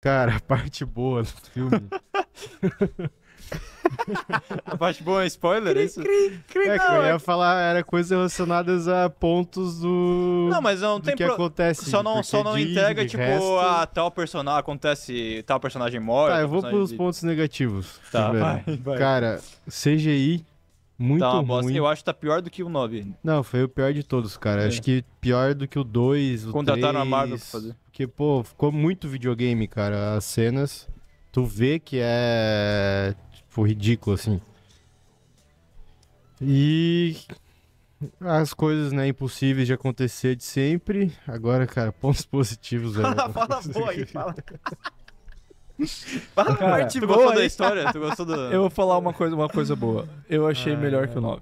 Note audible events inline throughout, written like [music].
Cara, a parte boa do filme. [laughs] a parte boa é spoiler, é cri, isso? Cri, cri, é, não, eu ia é... falar, era coisas relacionadas a pontos do. Não, mas não do tem que pro... acontece. Só não, só não entrega, tipo, resto... a ah, tal personagem. Acontece tal personagem morre. Tá, eu vou pros de... pontos negativos. Tá, vai, vai. Cara, CGI muito tá ruim. Eu acho que tá pior do que o 9. Não, foi o pior de todos, cara. É. Acho que pior do que o 2, o Contrataram 3, a Marvel pra fazer. Porque, pô, ficou muito videogame, cara. As cenas, tu vê que é, tipo, ridículo, assim. E as coisas, né, impossíveis de acontecer de sempre. Agora, cara, [laughs] pontos positivos. [laughs] Fala, fala boa aí, fala. [laughs] [laughs] Fala Cara, a parte tu gostou da história. Tu gostou do... Eu vou falar uma coisa, uma coisa boa. Eu achei ah, melhor que o 9.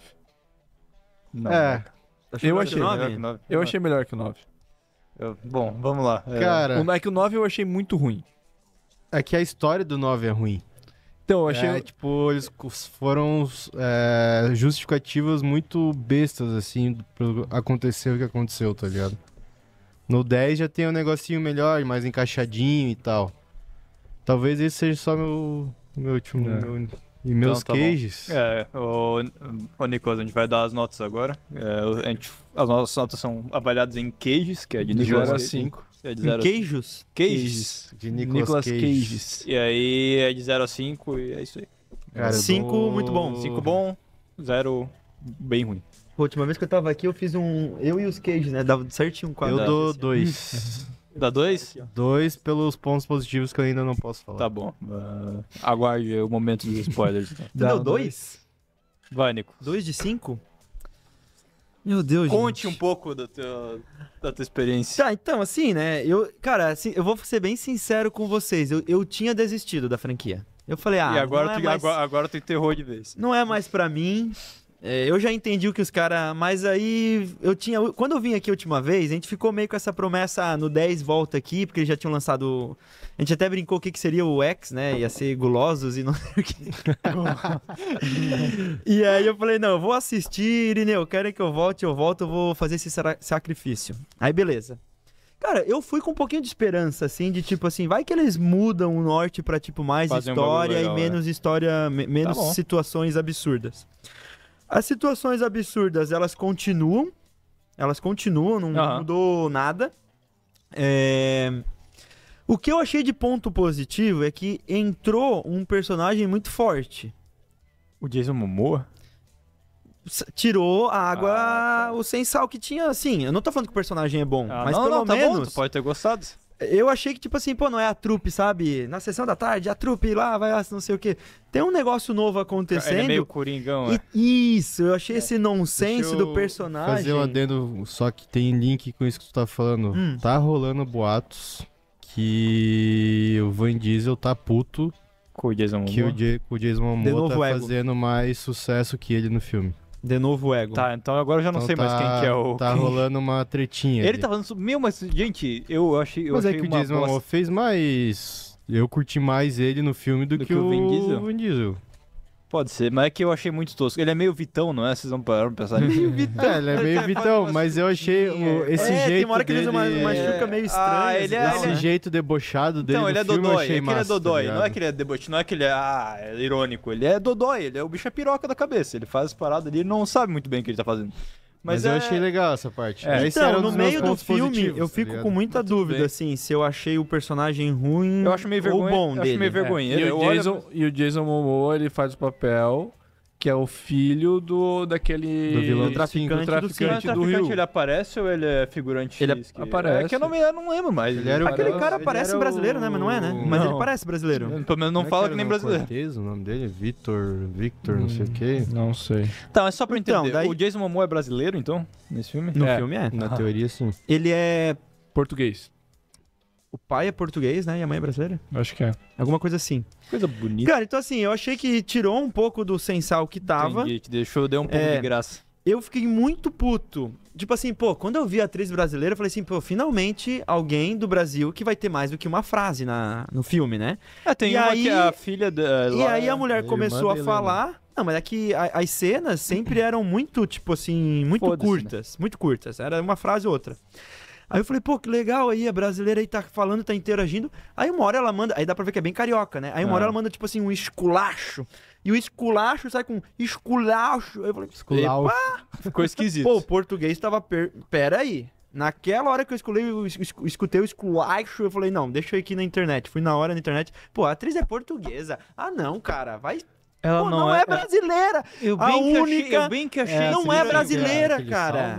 Não. É. Né? Tá eu achei. Melhor que o 9? Eu achei melhor que o 9. Eu... Bom, vamos lá. É, Cara. é que o 9 eu achei muito ruim. É que a história do 9 é ruim. Então, eu achei. É, tipo, eles foram é, justificativas muito bestas, assim, pro acontecer o que aconteceu, tá ligado? No 10 já tem um negocinho melhor, mais encaixadinho e tal. Talvez esse seja só meu, meu último. É. Meu, e meus então, tá É, ô, ô Nicolas, a gente vai dar as notas agora. É, gente, as nossas notas são avaliadas em queijos, que é de 0 a 5. É de 0 queijos? Queijos. De Nicolas, Nicolas queijos. E aí é de 0 a 5 e é isso aí. 5, dou... muito bom. 5 bom, 0 bem ruim. A última vez que eu tava aqui, eu fiz um. Eu e os queijos, né? Dava certinho um quadro. Eu dou 2. [laughs] Dá dois? Dois pelos pontos positivos que eu ainda não posso falar. Tá bom. Uh, aguarde o momento dos spoilers. Dá então. [laughs] Deu dois? Vai, Nico. Dois de cinco? Meu Deus, Conte gente. um pouco da tua, da tua experiência. Tá, então, assim, né? Eu, cara, assim, eu vou ser bem sincero com vocês. Eu, eu tinha desistido da franquia. Eu falei, ah, e agora, tu, é mais... agora, agora tu enterrou de vez. Não é mais para mim. É, eu já entendi o que os caras. Mas aí eu tinha. Quando eu vim aqui a última vez, a gente ficou meio com essa promessa ah, no 10 volta aqui, porque eles já tinham lançado. A gente até brincou o que, que seria o X, né? Ia ser gulosos e não sei o que. [laughs] e aí eu falei, não, eu vou assistir, Irineu, querem é que eu volte, eu volto, eu vou fazer esse sacrifício. Aí beleza. Cara, eu fui com um pouquinho de esperança, assim, de tipo assim, vai que eles mudam o norte pra, tipo, mais história um legal, e né? menos né? história, menos tá situações absurdas. As situações absurdas, elas continuam. Elas continuam, não uhum. mudou nada. É... O que eu achei de ponto positivo é que entrou um personagem muito forte. O Jason Momoa? tirou a água, ah, tá. o sem sal que tinha, assim. Eu não tô falando que o personagem é bom, ah, mas não, pelo não, tá menos. Bom, pode ter gostado. Eu achei que, tipo assim, pô, não é a trupe, sabe? Na sessão da tarde, a trupe lá, vai lá, não sei o quê. Tem um negócio novo acontecendo. Ele é meio coringão, e, é. Isso, eu achei é. esse nonsense do personagem. Fazer um adendo, só que tem link com isso que tu tá falando. Hum. Tá rolando boatos que o Van Diesel tá puto. Com o Jason Momoa. Que o, J, o Jason Momoa tá ego. fazendo mais sucesso que ele no filme. De novo o Ego. Tá, então agora eu já não então sei tá, mais quem que é o. Tá rolando uma tretinha. Ele ali. tá falando Meu, mas, gente, eu achei. Eu mas é achei é que o Jason bola... fez mais. Eu curti mais ele no filme do, do que, que, o Vin Diesel. Vin Diesel. Pode ser, mas é que eu achei muito tosco. Ele é meio Vitão, não é? Vocês vão parar pra pensar nisso. Vitão. É, ele é meio [laughs] tá Vitão, mas eu achei o, esse é, jeito. Tem uma hora que dele... ele usa uma, uma é- chuca meio ah, estranha. Ah, ele é, assim, esse né? jeito debochado dele. Então, ele é filme, Dodói. Achei é massa, ele é tá Dodói. Tá não é que ele é debochado, não é que ele é, ah, é irônico. Ele é Dodói, ele é o bicho é piroca da cabeça. Ele faz as paradas ali e não sabe muito bem o que ele tá fazendo. Mas, Mas é... eu achei legal essa parte. É. Então, um no meio do filme, eu tá fico tá com muita Muito dúvida, bem. assim, se eu achei o personagem ruim eu acho meio ou bom eu dele. Acho meio vergonha. É. E, o Jason, olha... e o Jason Momoa, ele faz o papel que é o filho do daquele do vilão do traficante, do, traficante do, do Rio. Ele aparece ou ele é figurante? Ele que... aparece. É que eu não, eu não lembro mais. Ele era Aquele cara parece brasileiro, né? Mas não é, né? Não. Mas ele parece brasileiro. Ele, pelo menos não, não é fala é que, que nem brasileiro. Cortez, o nome dele? Victor, Victor, hum, não sei o quê. Não sei. Tá, é só pra então, entender. Então, daí... O Jason Momoa é brasileiro, então? Nesse filme? No é. filme é. Na ah. teoria, sim. Ele é... Português o pai é português, né? E a mãe é brasileira? Acho que é. Alguma coisa assim. Coisa bonita. Cara, então assim, eu achei que tirou um pouco do sensal que tava. Entendi, que deixou, deu um pouco é, de graça. Eu fiquei muito puto. Tipo assim, pô, quando eu vi a atriz brasileira, eu falei assim, pô, finalmente alguém do Brasil que vai ter mais do que uma frase na, no filme, né? É, tem e uma aí, que a filha da. E aí a é mulher a começou a né? falar. Não, mas é que as cenas sempre eram muito, tipo assim, muito né? curtas. Né? Muito curtas. Era uma frase ou outra. Aí eu falei, pô, que legal aí, a brasileira aí tá falando, tá interagindo. Aí uma hora ela manda, aí dá pra ver que é bem carioca, né? Aí uma é. hora ela manda, tipo assim, um esculacho. E o esculacho sai com esculacho. Aí eu falei, esculacho. Ficou esquisito. Pô, o português tava. Per... Pera aí. Naquela hora que eu eu escutei o esculacho, eu falei, não, deixa eu ir aqui na internet. Fui na hora na internet, pô, a atriz é portuguesa. Ah, não, cara, vai ela Pô, não, não é, é, brasileira. Eu a bem a única... que achei, eu bem que achei. É, não é brasileira, cara.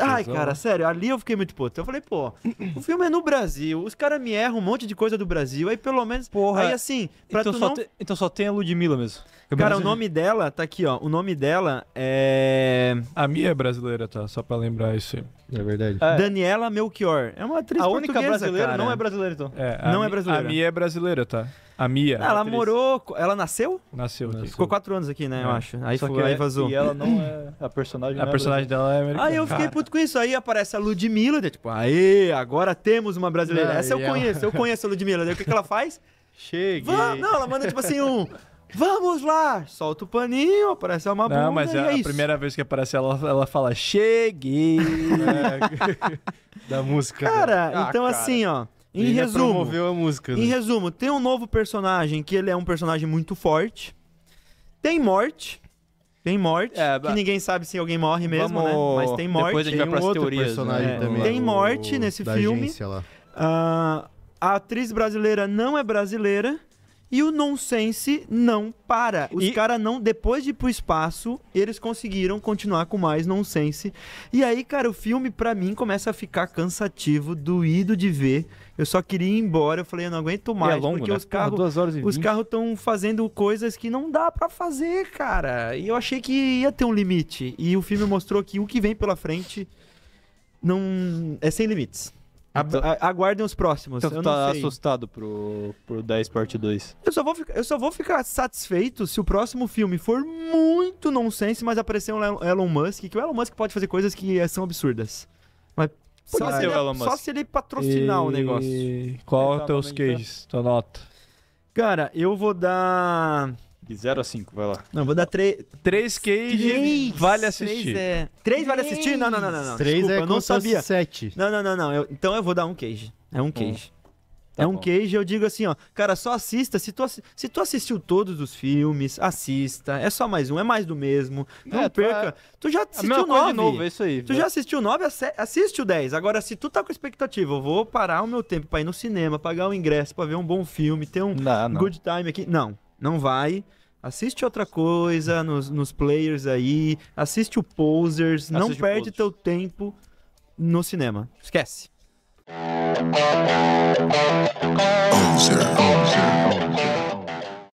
Ai, cara, sério, ali eu fiquei muito puto. Eu falei, pô, o filme é no Brasil, os caras me erram um monte de coisa do Brasil, aí pelo menos. Porra. Aí assim, pra então, tu só não... te... então só tem a Ludmilla mesmo. cara, o nome dela, tá aqui, ó. O nome dela é. A minha é brasileira, tá? Só pra lembrar isso aí. É verdade. É. Daniela Melchior. É uma atriz A única brasileira cara. não é brasileira, então. É, não é Mi... é brasileira. A minha é brasileira, tá? A Mia. Ela a morou. Ela nasceu? Nasceu. Nasceu, Ficou quatro anos aqui, né? É. Eu acho. Aí, foi, aí é, vazou. E ela não é. [laughs] A personagem, a né? personagem dela é americana. Aí eu fiquei puto com isso. Aí aparece a Ludmilla, tipo, aí, agora temos uma brasileira. Essa eu conheço, eu [laughs] conheço a Ludmilla. Daí o que, que ela faz? Chega. Não, ela manda tipo assim um. Vamos lá! Solta o paninho, aparece uma bunda. Não, mas é, é a isso. primeira vez que aparece ela, ela fala: Cheguei! [laughs] da música. Cara, ah, então ah, cara. assim, ó. Em Ele resumo. Promoveu a música. Né? Em resumo, tem um novo personagem que ele é um personagem muito forte. Tem morte. Tem morte, é, que ninguém sabe se alguém morre mesmo, né? vamos... né? Mas tem morte. Depois a gente tem vai pras um teorias. Né? Também, tem é. morte do... nesse filme. Uh, a atriz brasileira não é brasileira. E o nonsense não para. Os e... caras não, depois de ir pro espaço, eles conseguiram continuar com mais nonsense. E aí, cara, o filme para mim começa a ficar cansativo, doído de ver. Eu só queria ir embora, eu falei, eu não aguento é mais, é longo, porque né? os carros os carros estão fazendo coisas que não dá para fazer, cara. E eu achei que ia ter um limite. E o filme mostrou que o que vem pela frente não é sem limites. Então, aguardem os próximos. Então, eu tá assustado pro, pro 10 parte 2. Eu só, vou ficar, eu só vou ficar satisfeito se o próximo filme for muito nonsense, mas aparecer um Elon Musk, que o Elon Musk pode fazer coisas que são absurdas. Mas só, se ele, Elon Musk. só se ele patrocinar e... o negócio. Qual é os teus é. queijos? Tua nota? Cara, eu vou dar. De 0 a 5, vai lá. Não, vou dar 3. 3 Cage vale assistir. 3 é... vale assistir? Não, não, não, não. 3 é eu não sabia. 7. Não, não, não, não. Eu, então eu vou dar um Cage. É um Cage. Hum. Tá é um bom. Cage, eu digo assim, ó, cara, só assista, se tu, se tu assistiu todos os filmes, assista, é só mais um, é mais do mesmo, é, não é, perca. Tu, é... tu já assistiu nove, novo, é isso aí. Tu né? já assistiu 9, assiste o 10. Agora, se tu tá com expectativa, eu vou parar o meu tempo pra ir no cinema, pagar o ingresso pra ver um bom filme, ter um não, não. good time aqui, não. Não vai. Assiste outra coisa nos, nos players aí. Assiste o Posers. Assiste não perde teu tempo no cinema. Esquece.